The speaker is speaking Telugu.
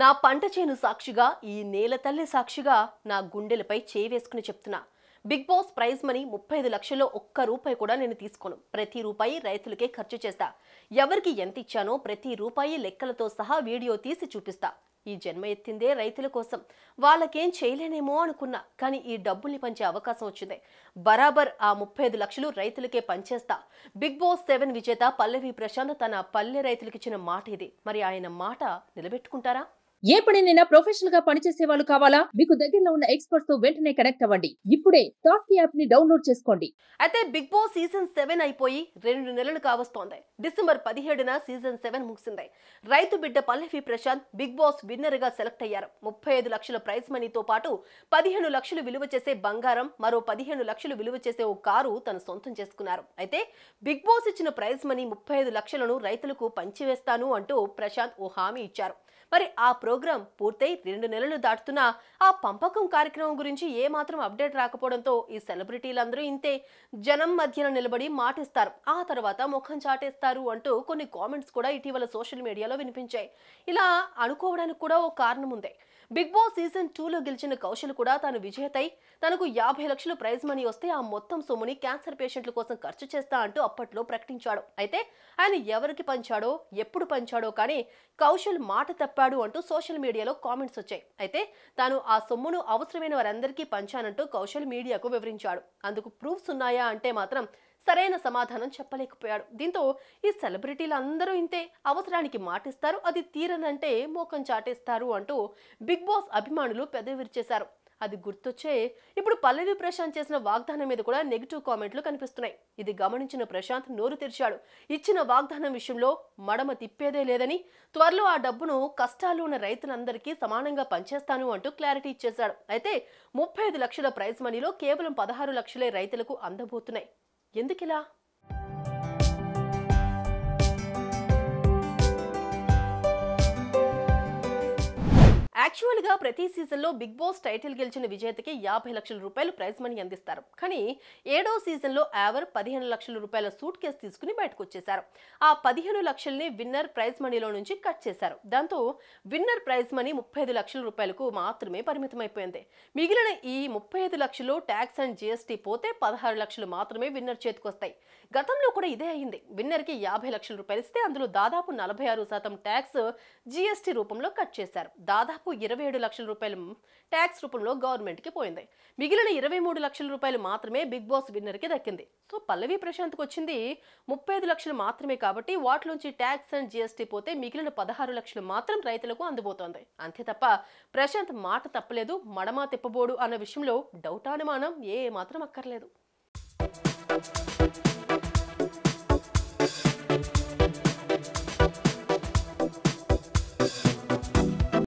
నా పంట చేను సాక్షిగా ఈ నేల తల్లి సాక్షిగా నా గుండెలపై చేవేసుకుని చెప్తున్నా బిగ్ బాస్ ప్రైజ్ మనీ ముప్పై ఐదు లక్షల్లో ఒక్క రూపాయి కూడా నేను తీసుకోను ప్రతి రూపాయి రైతులకే ఖర్చు చేస్తా ఎవరికి ఎంత ఇచ్చానో ప్రతి రూపాయి లెక్కలతో సహా వీడియో తీసి చూపిస్తా ఈ జన్మ ఎత్తిందే రైతుల కోసం వాళ్ళకేం చేయలేనేమో అనుకున్నా కానీ ఈ డబ్బుల్ని పంచే అవకాశం వచ్చింది బరాబర్ ఆ ముప్పై ఐదు లక్షలు రైతులకే పంచేస్తా బిగ్ బాస్ సెవెన్ విజేత పల్లవి ప్రశాంత్ తన పల్లె రైతులకిచ్చిన మాట ఇది మరి ఆయన మాట నిలబెట్టుకుంటారా ఏ పనినైనా ప్రొఫెషనల్ గా పనిచేసే వాళ్ళు కావాలా మీకు దగ్గరలో ఉన్న ఎక్స్పర్ట్స్ తో వెంటనే కనెక్ట్ అవ్వండి ఇప్పుడే టాస్క్ యాప్ ని డౌన్లోడ్ చేసుకోండి అయితే బిగ్ బాస్ సీజన్ సెవెన్ అయిపోయి రెండు నెలలు కావస్తోంది డిసెంబర్ పదిహేడున సీజన్ సెవెన్ ముగిసింది రైతు బిడ్డ Pallavi Prashanth Bigg Boss winner గా సెలెక్ట్ అయ్యారు ముప్పై ఐదు లక్షల ప్రైజ్ మనీతో పాటు పదిహేను లక్షలు విలువ చేసే బంగారం మరో పదిహేను లక్షలు విలువ చేసే ఓ కారు తన సొంతం చేసుకున్నారు అయితే బిగ్ బాస్ ఇచ్చిన ప్రైజ్ మనీ ముప్పై ఐదు లక్షలను రైతులకు పంచివేస్తాను అంటూ ప్రశాంత్ ఓ హామీ ఇచ్చారు మరి ఆ ప్రోగ్రాం పూర్తయి రెండు నెలలు దాటుతున్నా ఆ పంపకం కార్యక్రమం గురించి ఏమాత్రం అప్డేట్ రాకపోవడంతో ఈ సెలబ్రిటీలందరూ ఇంతే జనం మధ్యన నిలబడి మాటిస్తారు ఆ తర్వాత ముఖం చాటేస్తారు అంటూ కొన్ని కామెంట్స్ కూడా ఇటీవల సోషల్ మీడియాలో వినిపించాయి ఇలా అనుకోవడానికి కూడా ఓ కారణం ఉంది బిగ్ బాస్ సీజన్ టూలో గెలిచిన కౌశల్ కూడా తాను విజేతై తనకు యాభై లక్షలు ప్రైజ్ మనీ వస్తే ఆ మొత్తం సొమ్ముని క్యాన్సర్ పేషెంట్ల కోసం ఖర్చు చేస్తా అంటూ అప్పట్లో ప్రకటించాడు అయితే ఆయన ఎవరికి పంచాడో ఎప్పుడు పంచాడో కానీ కౌశల్ మాట తప్ప చెప్పాడు అంటూ సోషల్ మీడియాలో కామెంట్స్ వచ్చాయి అయితే తాను ఆ సొమ్మును అవసరమైన వారందరికీ పంచానంటూ కౌశల్ మీడియాకు వివరించాడు అందుకు ప్రూఫ్స్ ఉన్నాయా అంటే మాత్రం సరైన సమాధానం చెప్పలేకపోయాడు దీంతో ఈ సెలబ్రిటీలు అందరూ ఇంతే అవసరానికి మాటిస్తారు అది తీరనంటే మోకం చాటేస్తారు అంటూ బిగ్ బాస్ అభిమానులు పెదవిరిచేశారు అది గుర్తొచ్చే ఇప్పుడు పల్లవి ప్రశాంత్ చేసిన వాగ్దానం మీద కూడా నెగిటివ్ కామెంట్లు కనిపిస్తున్నాయి ఇది గమనించిన ప్రశాంత్ నోరు తెరిచాడు ఇచ్చిన వాగ్దానం విషయంలో మడమ తిప్పేదే లేదని త్వరలో ఆ డబ్బును కష్టాలు ఉన్న రైతులందరికీ సమానంగా పనిచేస్తాను అంటూ క్లారిటీ ఇచ్చేశాడు అయితే ముప్పై ఐదు లక్షల ప్రైజ్ మనీలో కేవలం పదహారు లక్షలే రైతులకు అందబోతున్నాయి ఎందుకిలా యాక్చువల్గా ప్రతి సీజన్లో బిగ్ బాస్ టైటిల్ గెలిచిన విజేతకి యాభై లక్షల రూపాయలు ప్రైజ్ మనీ అందిస్తారు కానీ ఏడో సీజన్లో యావర్ పదిహేను లక్షల రూపాయల సూట్ కేసు తీసుకుని బయటకు వచ్చేశారు ఆ పదిహేను లక్షల్ని విన్నర్ ప్రైజ్ మనీలో నుంచి కట్ చేశారు దాంతో విన్నర్ ప్రైజ్ మనీ ముప్పై ఐదు లక్షల రూపాయలకు మాత్రమే పరిమితమైపోయింది మిగిలిన ఈ ముప్పై ఐదు లక్షలు ట్యాక్స్ అండ్ జీఎస్టీ పోతే పదహారు లక్షలు మాత్రమే విన్నర్ చేతికొస్తాయి గతంలో కూడా ఇదే అయింది విన్నర్కి యాభై లక్షల రూపాయలు ఇస్తే అందులో దాదాపు నలభై ఆరు శాతం ట్యాక్స్ జిఎస్టీ రూపంలో కట్ చేశారు దాదాపు ఇరవై ఏడు లక్షల రూపాయలు ట్యాక్స్ రూపంలో గవర్నమెంట్కి పోయింది మిగిలిన ఇరవై మూడు లక్షల రూపాయలు మాత్రమే బిగ్ బాస్ విన్నర్కి దక్కింది సో పల్లవి ప్రశాంత్కి వచ్చింది ముప్పై ఐదు లక్షలు మాత్రమే కాబట్టి వాటిలోంచి ట్యాక్స్ అండ్ జీఎస్టీ పోతే మిగిలిన పదహారు లక్షలు మాత్రం రైతులకు అందుబోతోంది అంతే తప్ప ప్రశాంత్ మాట తప్పలేదు మడమా తిప్పబోడు అన్న విషయంలో డౌట్ అనుమానం ఏ మాత్రం అక్కర్లేదు